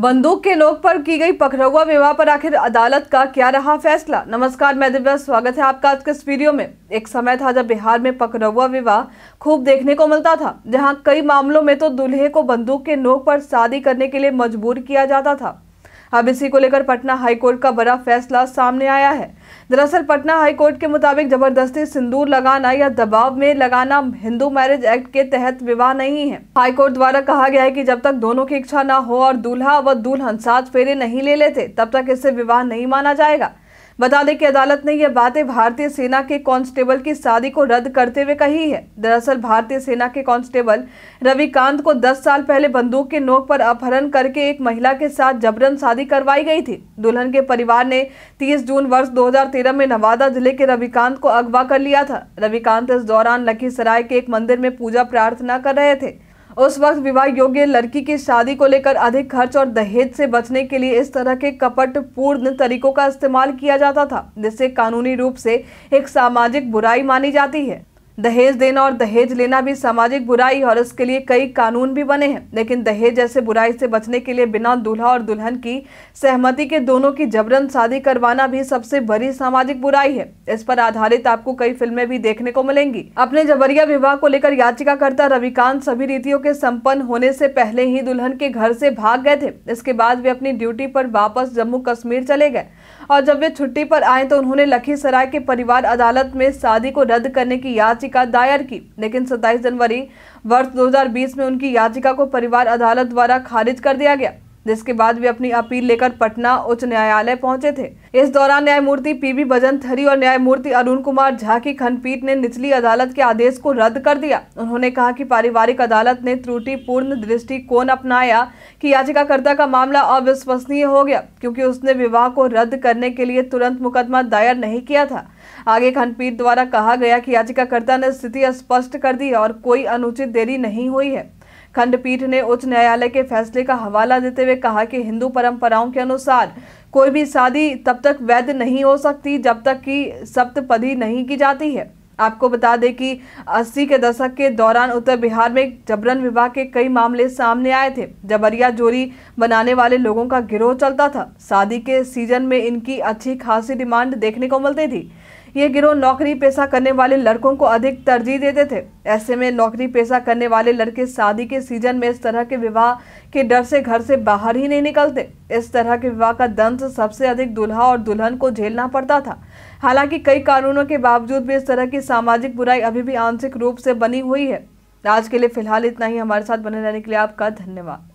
बंदूक के नोक पर की गई पखरुआ विवाह पर आखिर अदालत का क्या रहा फैसला नमस्कार मैं दिव्या स्वागत है आपका आज के इस वीडियो में एक समय था जब बिहार में पखरौआ विवाह खूब देखने को मिलता था जहां कई मामलों में तो दूल्हे को बंदूक के नोक पर शादी करने के लिए मजबूर किया जाता था अब इसी को लेकर पटना हाईकोर्ट का बड़ा फैसला सामने आया है दरअसल पटना हाईकोर्ट के मुताबिक जबरदस्ती सिंदूर लगाना या दबाव में लगाना हिंदू मैरिज एक्ट के तहत विवाह नहीं है हाईकोर्ट द्वारा कहा गया है कि जब तक दोनों की इच्छा न हो और दूल्हा व दुल्हन साथ फेरे नहीं ले लेते तब तक इसे विवाह नहीं माना जाएगा बता दें कि अदालत ने यह बातें भारतीय सेना के कांस्टेबल की शादी को रद्द करते हुए कही है दरअसल भारतीय सेना के कांस्टेबल रविकांत को 10 साल पहले बंदूक के नोक पर अपहरण करके एक महिला के साथ जबरन शादी करवाई गई थी दुल्हन के परिवार ने 30 जून वर्ष 2013 में नवादा जिले के रविकांत को अगवा कर लिया था रविकांत इस दौरान लखीसराय के एक मंदिर में पूजा प्रार्थना कर रहे थे उस वक्त विवाह योग्य लड़की की शादी को लेकर अधिक खर्च और दहेज से बचने के लिए इस तरह के कपटपूर्ण तरीकों का इस्तेमाल किया जाता था जिससे कानूनी रूप से एक सामाजिक बुराई मानी जाती है दहेज देना और दहेज लेना भी सामाजिक बुराई और इसके लिए कई कानून भी बने हैं लेकिन दहेज जैसे बुराई से बचने के लिए बिना दूल्हा और दुल्हन की सहमति के दोनों की जबरन शादी करवाना भी सबसे बड़ी सामाजिक बुराई है इस पर आधारित आपको कई फिल्में भी देखने को मिलेंगी अपने जबरिया विवाह को लेकर याचिकाकर्ता रविकांत सभी रीतियों के सम्पन्न होने से पहले ही दुल्हन के घर से भाग गए थे इसके बाद वे अपनी ड्यूटी पर वापस जम्मू कश्मीर चले गए और जब वे छुट्टी पर आए तो उन्होंने लखीसराय के परिवार अदालत में शादी को रद्द करने की याचिका याचिका दायर की लेकिन 27 जनवरी वर्ष 2020 में उनकी याचिका को परिवार अदालत द्वारा खारिज कर दिया गया जिसके बाद वे अपनी अपील लेकर पटना उच्च न्यायालय पहुंचे थे इस दौरान न्यायमूर्ति पीबी थरी और न्यायमूर्ति अरुण कुमार झा की खंडपीठ ने निचली अदालत के आदेश को रद्द कर दिया उन्होंने कहा कि पारिवारिक अदालत ने त्रुटिपूर्ण दृष्टिकोण अपनाया कि याचिकाकर्ता का मामला अविश्वसनीय हो गया क्योंकि उसने विवाह को रद्द करने के लिए तुरंत मुकदमा दायर नहीं किया था आगे खंडपीठ द्वारा कहा गया कि याचिकाकर्ता ने स्थिति स्पष्ट कर दी और कोई अनुचित देरी नहीं हुई है खंडपीठ ने उच्च न्यायालय के फैसले का हवाला देते हुए कहा कि हिंदू परंपराओं के अनुसार कोई भी शादी तब तक वैध नहीं हो सकती जब तक कि सप्तपदी नहीं की जाती है आपको बता दें कि 80 के दशक के दौरान उत्तर बिहार में जबरन विवाह के कई मामले सामने आए थे जबरिया जोरी बनाने वाले लोगों का गिरोह चलता था शादी के सीजन में इनकी अच्छी खासी डिमांड देखने को मिलती थी ये गिरोह नौकरी पेशा करने वाले लड़कों को अधिक तरजीह देते थे ऐसे में नौकरी पेशा करने वाले लड़के शादी के सीजन में इस तरह के विवाह के डर से घर से बाहर ही नहीं निकलते इस तरह के विवाह का दंश सबसे अधिक दुल्हा और दुल्हन को झेलना पड़ता था हालांकि कई कानूनों के बावजूद भी इस तरह की सामाजिक बुराई अभी भी आंशिक रूप से बनी हुई है आज के लिए फिलहाल इतना ही हमारे साथ बने रहने के लिए आपका धन्यवाद